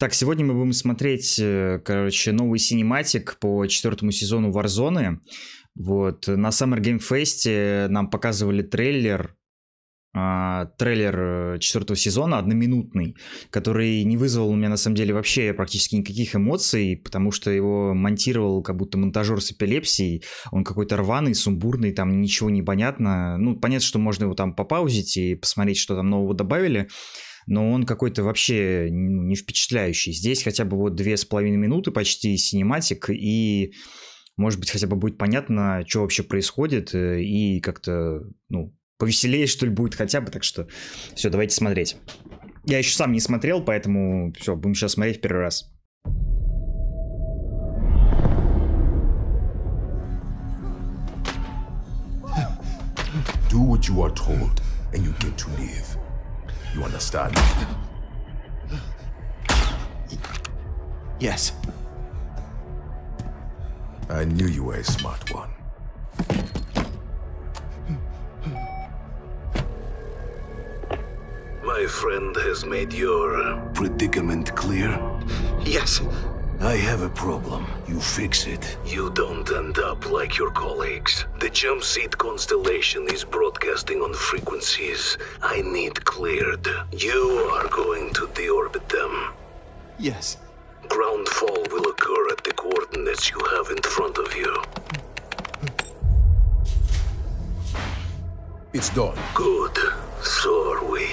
Так, сегодня мы будем смотреть, э, короче, новый синематик по четвертому сезону Warzone. Вот, на Summer Game Fest э, нам показывали трейлер, а, трейлер э, четвертого сезона, одноминутный, который не вызвал у меня на самом деле вообще практически никаких эмоций, потому что его монтировал как будто монтажер с эпилепсией, он какой-то рваный, сумбурный, там ничего не понятно, ну, понятно, что можно его там попаузить и посмотреть, что там нового добавили, но он какой-то вообще ну, не впечатляющий. Здесь хотя бы вот две с половиной минуты почти синематик, и, может быть, хотя бы будет понятно, что вообще происходит, э, и как-то, ну, повеселее, что ли, будет хотя бы, так что все, давайте смотреть. Я еще сам не смотрел, поэтому все, будем сейчас смотреть в первый раз. Do what you are told, and you get to live. You understand? Yes. I knew you were a smart one. My friend has made your predicament clear? Yes. I have a problem. You fix it. You don't end up like your colleagues. The jump seat constellation is broadcasting on frequencies I need cleared. You are going to deorbit them. Yes. Ground fall will occur at the coordinates you have in front of you. It's done. Good. So are we.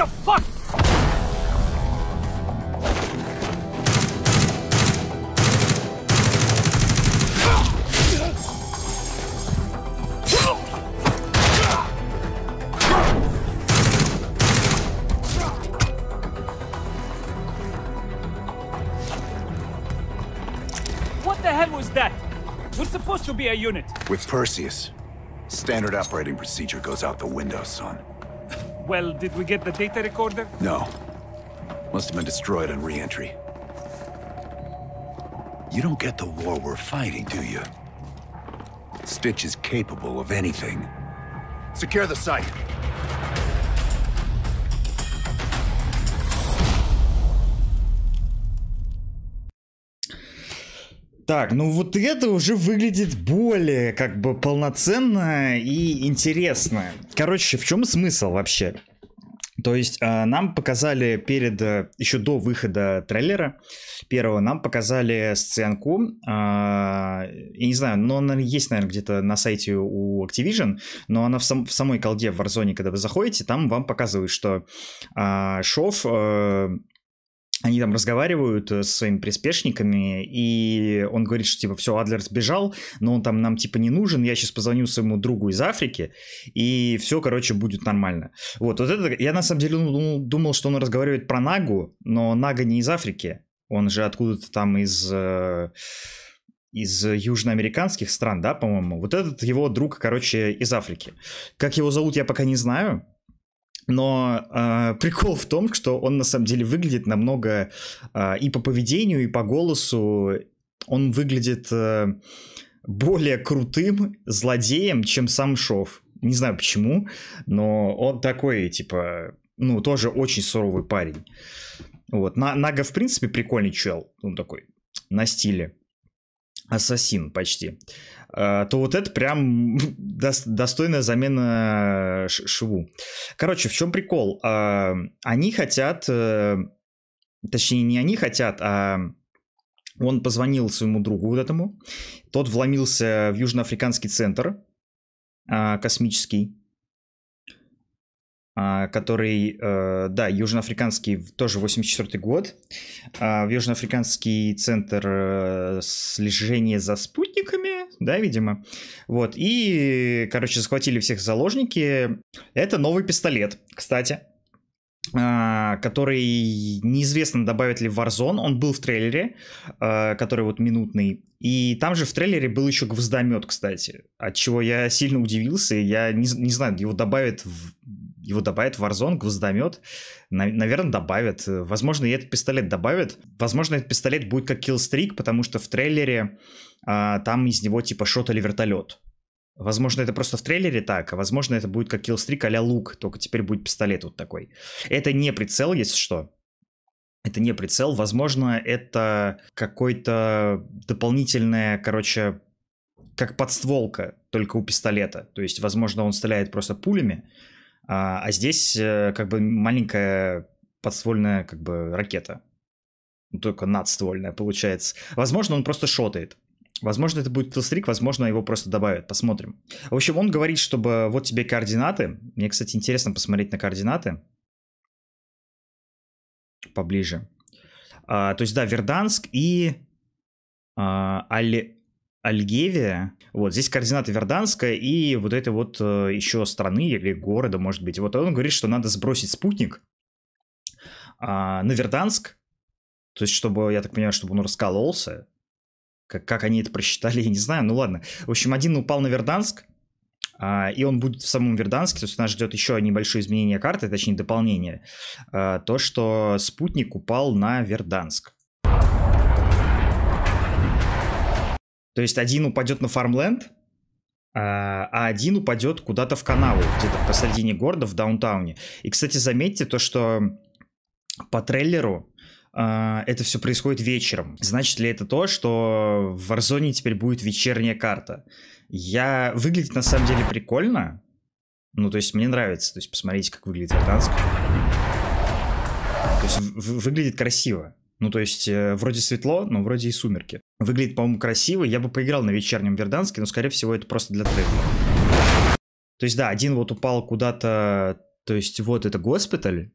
What the fuck? What the hell was that? We're supposed to be a unit. With Perseus, standard operating procedure goes out the window, son. Well, did we get the data recorder? No. Must have been destroyed on re-entry. You don't get the war we're fighting, do you? Stitch is capable of anything. Secure the site. Так, ну вот это уже выглядит более как бы полноценно и интересно. Короче, в чем смысл вообще? То есть а, нам показали перед, э, еще до выхода трейлера первого, нам показали сценку, а, я не знаю, но она есть, наверное, где-то на сайте у Activision, но она в, сам, в самой колде в Warzone, когда вы заходите, там вам показывают, что а, Шов э, они там разговаривают э, со своими приспешниками, и он говорит, что типа, все, Адлер сбежал, но он там нам типа не нужен, я сейчас позвоню своему другу из Африки, и все, короче, будет нормально. Вот, вот это, я на самом деле ну, ну, думал, что он разговаривает про Нагу, но Нага не из Африки, он же откуда-то там из э, из южноамериканских стран, да, по-моему. Вот этот его друг, короче, из Африки. Как его зовут, я пока не знаю. Но э, прикол в том, что он на самом деле выглядит намного э, и по поведению, и по голосу. Он выглядит э, более крутым злодеем, чем сам Шов. Не знаю почему, но он такой, типа, ну, тоже очень суровый парень. Вот. Нага, в принципе, прикольный чел. Он такой, на стиле ассасин почти, э, то вот это прям достойная замена э, шву Короче, в чем прикол? Э, они хотят, точнее не они хотят, а он позвонил своему другу вот этому, тот вломился в южноафриканский центр космический, а, который, э, да, южноафриканский, тоже 84 год, а, южноафриканский центр э, слежения за спутниками, да, видимо, вот, и, короче, захватили всех заложники, это новый пистолет, кстати, а, который неизвестно добавят ли в Warzone, он был в трейлере, который вот минутный, и там же в трейлере был еще гвоздомет, кстати, от чего я сильно удивился, я не, не знаю, его добавят в его добавят в Warzone, гвоздомет, наверное, добавят. Возможно, и этот пистолет добавят. Возможно, этот пистолет будет как киллстрик, потому что в трейлере а, там из него типа шот или вертолет. Возможно, это просто в трейлере так, а возможно, это будет как киллстрик а лук, только теперь будет пистолет вот такой. Это не прицел, если что. Это не прицел. Возможно, это какой-то дополнительная, короче, как подстволка, только у пистолета. То есть, возможно, он стреляет просто пулями, а, а здесь э, как бы маленькая подствольная как бы ракета. Ну, только надствольная получается. Возможно, он просто шотает. Возможно, это будет Тилстрик, возможно, его просто добавят. Посмотрим. В общем, он говорит, чтобы вот тебе координаты. Мне, кстати, интересно посмотреть на координаты. Поближе. А, то есть, да, Верданск и а, Али... Альгевия. Вот здесь координаты Верданска и вот этой вот э, еще страны или города, может быть. Вот он говорит, что надо сбросить спутник а, на Верданск, то есть чтобы, я так понимаю, чтобы он раскололся. Как, как они это просчитали, я не знаю, ну ладно. В общем, один упал на Верданск, а, и он будет в самом Верданске, то есть нас ждет еще небольшое изменение карты, точнее дополнение, а, то, что спутник упал на Верданск. То есть один упадет на фармленд, а, а один упадет куда-то в канаву, где-то посередине города, в даунтауне. И, кстати, заметьте то, что по трейлеру а, это все происходит вечером. Значит ли это то, что в Warzone теперь будет вечерняя карта? Я... Выглядит на самом деле прикольно. Ну, то есть мне нравится. То есть посмотрите, как выглядит Верданск. То есть выглядит красиво. Ну, то есть, э, вроде светло, но вроде и сумерки. Выглядит, по-моему, красиво. Я бы поиграл на вечернем Верданске, но, скорее всего, это просто для трейлера. То есть, да, один вот упал куда-то... То есть, вот это госпиталь,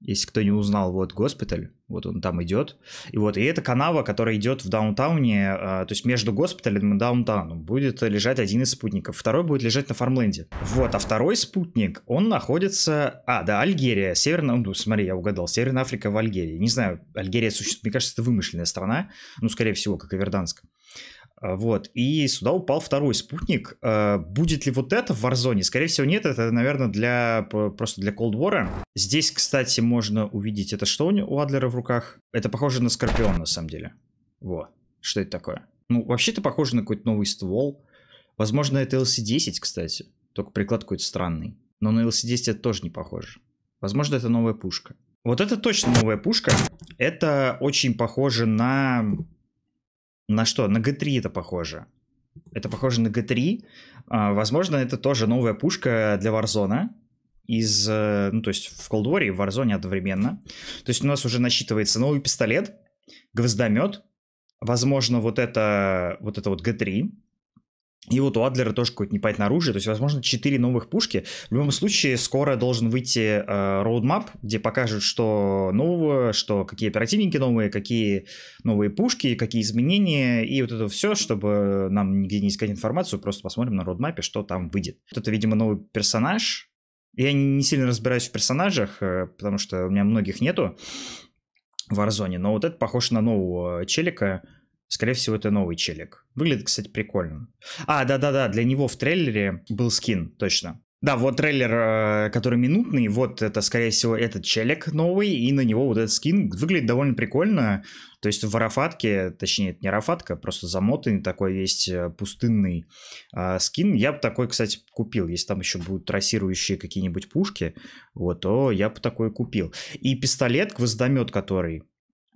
если кто не узнал, вот госпиталь, вот он там идет. И вот, и это канава, которая идет в даунтауне, а, то есть между госпиталем и даунтауном будет лежать один из спутников. Второй будет лежать на фармленде. Вот, а второй спутник, он находится... А, да, Альгерия, Северная... Ну, смотри, я угадал, Северная Африка в Альгерии. Не знаю, Альгерия существует, мне кажется, это вымышленная страна, ну, скорее всего, как и Верданск. А, вот. И сюда упал второй спутник. А, будет ли вот это в Warzone? Скорее всего, нет. Это, наверное, для просто для Cold War. Здесь, кстати, можно увидеть, это что у Адлера в руках? Это похоже на Скорпион, на самом деле. Вот. Что это такое? Ну, вообще-то похоже на какой-то новый ствол. Возможно, это LC-10, кстати. Только приклад какой-то странный. Но на LC-10 это тоже не похоже. Возможно, это новая пушка. Вот это точно новая пушка. Это очень похоже на на что? На G3 это похоже. Это похоже на G3. А, возможно, это тоже новая пушка для Warzone. Из, э, ну, то есть в Cold War и в Warzone одновременно. То есть у нас уже насчитывается новый пистолет, гвоздомет, возможно, вот это вот, это вот G3, и вот у Адлера тоже какое-то непонятное оружие, то есть, возможно, 4 новых пушки. В любом случае, скоро должен выйти э, роудмап, где покажут, что нового, что какие оперативники новые, какие новые пушки, какие изменения, и вот это все, чтобы нам нигде не искать информацию, просто посмотрим на роудмапе, что там выйдет. Вот это, видимо, новый персонаж. Я не сильно разбираюсь в персонажах, э, потому что у меня многих нету в Warzone, но вот это похоже на нового челика, Скорее всего, это новый челик. Выглядит, кстати, прикольно. А, да-да-да, для него в трейлере был скин, точно. Да, вот трейлер, э, который минутный, вот это, скорее всего, этот челик новый, и на него вот этот скин выглядит довольно прикольно. То есть в Арафатке, точнее, это не Арафатка, просто замотанный такой есть э, пустынный э, скин. Я бы такой, кстати, купил. Если там еще будут трассирующие какие-нибудь пушки, вот, то я бы такой купил. И пистолет, гвоздомет который,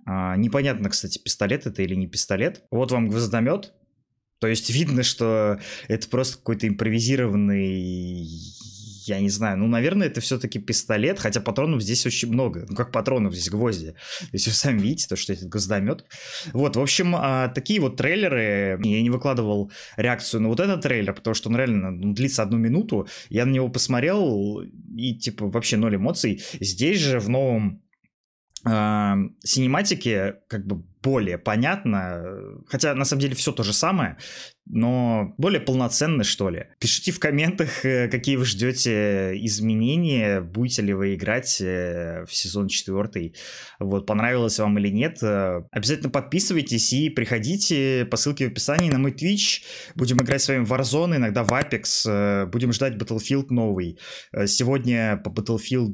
а, непонятно, кстати, пистолет это или не пистолет. Вот вам гвоздомет. То есть видно, что это просто какой-то импровизированный я не знаю, ну, наверное, это все-таки пистолет, хотя патронов здесь очень много. Ну, как патронов здесь гвозди. Если вы сами видите, то, что этот гвоздомет. Вот, в общем, а, такие вот трейлеры. Я не выкладывал реакцию на вот этот трейлер, потому что он реально он ну, длится одну минуту. Я на него посмотрел, и, типа, вообще ноль эмоций. Здесь же в новом синематики как бы более понятно, хотя на самом деле все то же самое, но более полноценно, что ли. Пишите в комментах, э, какие вы ждете изменения, будете ли вы играть э, в сезон четвертый, вот, понравилось вам или нет. Э, обязательно подписывайтесь и приходите по ссылке в описании на мой Twitch. Будем играть с вами в Warzone, иногда в Apex, будем ждать Battlefield новый. Сегодня по Battlefield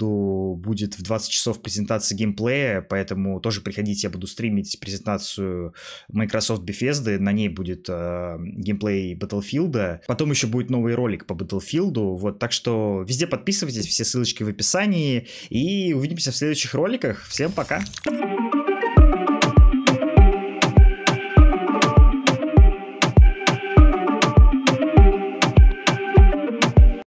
будет в 20 часов презентация геймплея, поэтому тоже приходите, я буду стримить презентацию презентацию Microsoft Bethesda, на ней будет э, геймплей Battlefield, потом еще будет новый ролик по Battlefield, вот, так что везде подписывайтесь, все ссылочки в описании, и увидимся в следующих роликах. Всем пока! Пока.